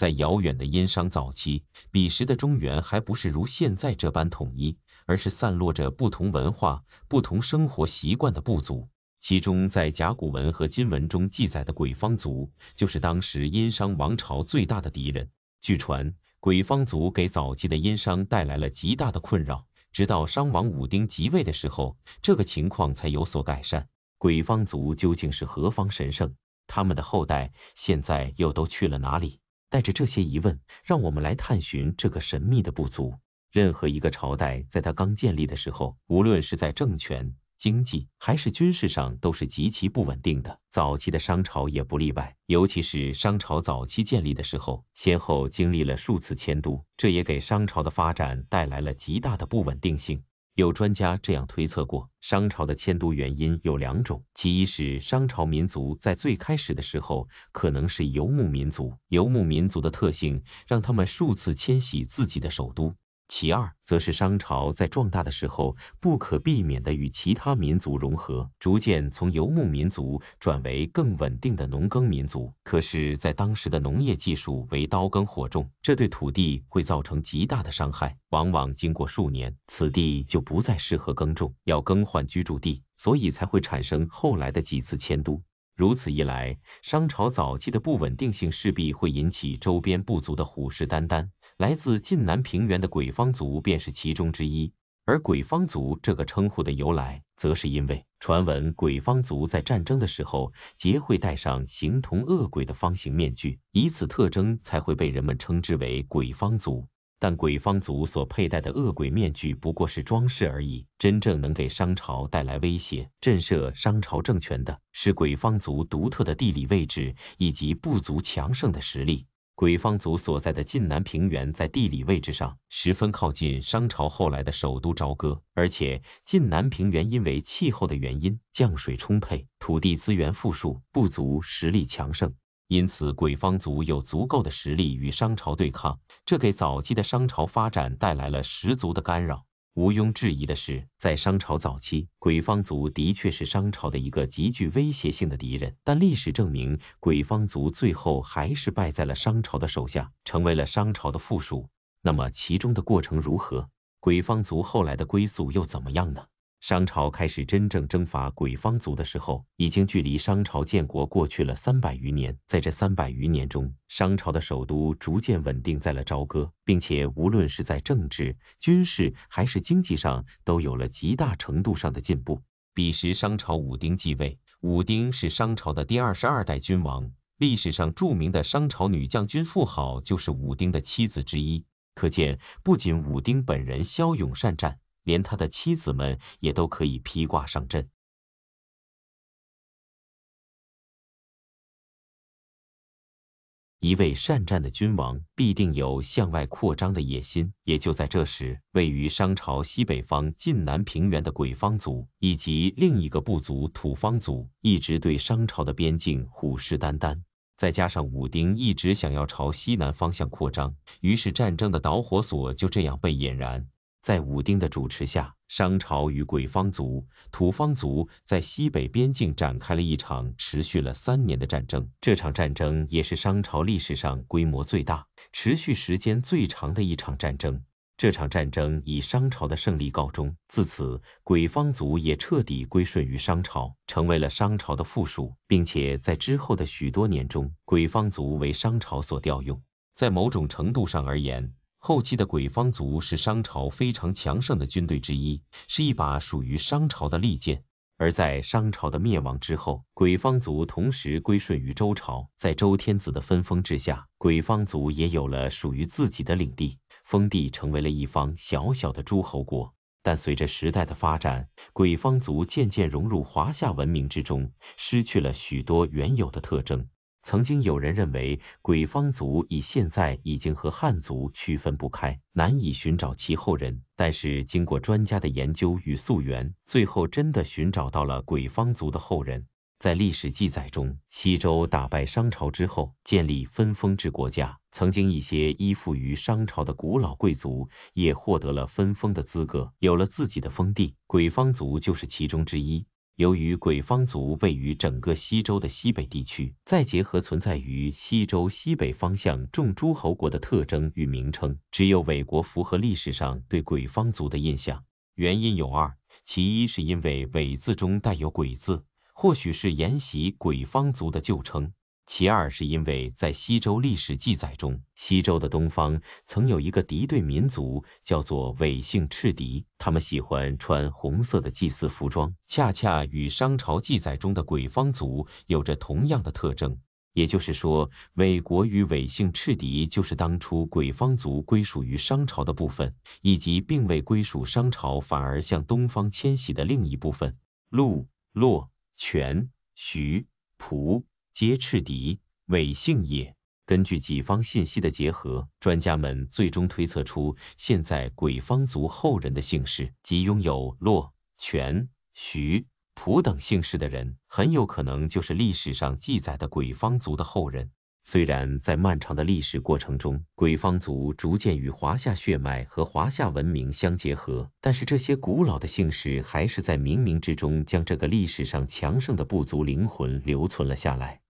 在遥远的殷商早期，彼时的中原还不是如现在这般统一，而是散落着不同文化、不同生活习惯的部族。其中，在甲骨文和金文中记载的鬼方族，就是当时殷商王朝最大的敌人。据传，鬼方族给早期的殷商带来了极大的困扰，直到商王武丁即位的时候，这个情况才有所改善。鬼方族究竟是何方神圣？他们的后代现在又都去了哪里？带着这些疑问，让我们来探寻这个神秘的部族。任何一个朝代在它刚建立的时候，无论是在政权、经济还是军事上，都是极其不稳定的。早期的商朝也不例外，尤其是商朝早期建立的时候，先后经历了数次迁都，这也给商朝的发展带来了极大的不稳定性。有专家这样推测过，商朝的迁都原因有两种，其一是商朝民族在最开始的时候可能是游牧民族，游牧民族的特性让他们数次迁徙自己的首都。其二，则是商朝在壮大的时候，不可避免的与其他民族融合，逐渐从游牧民族转为更稳定的农耕民族。可是，在当时的农业技术为刀耕火种，这对土地会造成极大的伤害，往往经过数年，此地就不再适合耕种，要更换居住地，所以才会产生后来的几次迁都。如此一来，商朝早期的不稳定性势必会引起周边部族的虎视眈眈。来自晋南平原的鬼方族便是其中之一，而鬼方族这个称呼的由来，则是因为传闻鬼方族在战争的时候皆会戴上形同恶鬼的方形面具，以此特征才会被人们称之为鬼方族。但鬼方族所佩戴的恶鬼面具不过是装饰而已，真正能给商朝带来威胁、震慑商朝政权的，是鬼方族独特的地理位置以及部族强盛的实力。鬼方族所在的晋南平原，在地理位置上十分靠近商朝后来的首都朝歌，而且晋南平原因为气候的原因，降水充沛，土地资源富庶，部族实力强盛，因此鬼方族有足够的实力与商朝对抗，这给早期的商朝发展带来了十足的干扰。毋庸置疑的是，在商朝早期，鬼方族的确是商朝的一个极具威胁性的敌人。但历史证明，鬼方族最后还是败在了商朝的手下，成为了商朝的附属。那么，其中的过程如何？鬼方族后来的归宿又怎么样呢？商朝开始真正征伐鬼方族的时候，已经距离商朝建国过去了三百余年。在这三百余年中，商朝的首都逐渐稳定在了朝歌，并且无论是在政治、军事还是经济上，都有了极大程度上的进步。彼时，商朝武丁继位，武丁是商朝的第二十二代君王。历史上著名的商朝女将军妇好就是武丁的妻子之一，可见不仅武丁本人骁勇善战。连他的妻子们也都可以披挂上阵。一位善战的君王必定有向外扩张的野心。也就在这时，位于商朝西北方晋南平原的鬼方族以及另一个部族土方族一直对商朝的边境虎视眈眈。再加上武丁一直想要朝西南方向扩张，于是战争的导火索就这样被引燃。在武丁的主持下，商朝与鬼方族、土方族在西北边境展开了一场持续了三年的战争。这场战争也是商朝历史上规模最大、持续时间最长的一场战争。这场战争以商朝的胜利告终，自此鬼方族也彻底归顺于商朝，成为了商朝的附属，并且在之后的许多年中，鬼方族为商朝所调用。在某种程度上而言，后期的鬼方族是商朝非常强盛的军队之一，是一把属于商朝的利剑。而在商朝的灭亡之后，鬼方族同时归顺于周朝，在周天子的分封之下，鬼方族也有了属于自己的领地、封地，成为了一方小小的诸侯国。但随着时代的发展，鬼方族渐渐融入华夏文明之中，失去了许多原有的特征。曾经有人认为，鬼方族以现在已经和汉族区分不开，难以寻找其后人。但是，经过专家的研究与溯源，最后真的寻找到了鬼方族的后人。在历史记载中，西周打败商朝之后，建立分封制国家。曾经一些依附于商朝的古老贵族，也获得了分封的资格，有了自己的封地。鬼方族就是其中之一。由于鬼方族位于整个西周的西北地区，再结合存在于西周西北方向众诸侯国的特征与名称，只有韦国符合历史上对鬼方族的印象。原因有二，其一是因为韦字中带有鬼字，或许是沿袭鬼方族的旧称。其二是因为，在西周历史记载中，西周的东方曾有一个敌对民族，叫做韦姓赤狄，他们喜欢穿红色的祭祀服装，恰恰与商朝记载中的鬼方族有着同样的特征。也就是说，韦国与韦姓赤狄就是当初鬼方族归属于商朝的部分，以及并未归属商朝，反而向东方迁徙的另一部分：陆、洛、泉、徐、蒲。皆赤狄，伪姓也。根据几方信息的结合，专家们最终推测出，现在鬼方族后人的姓氏，即拥有洛、全、徐、蒲等姓氏的人，很有可能就是历史上记载的鬼方族的后人。虽然在漫长的历史过程中，鬼方族逐渐与华夏血脉和华夏文明相结合，但是这些古老的姓氏还是在冥冥之中将这个历史上强盛的部族灵魂留存了下来。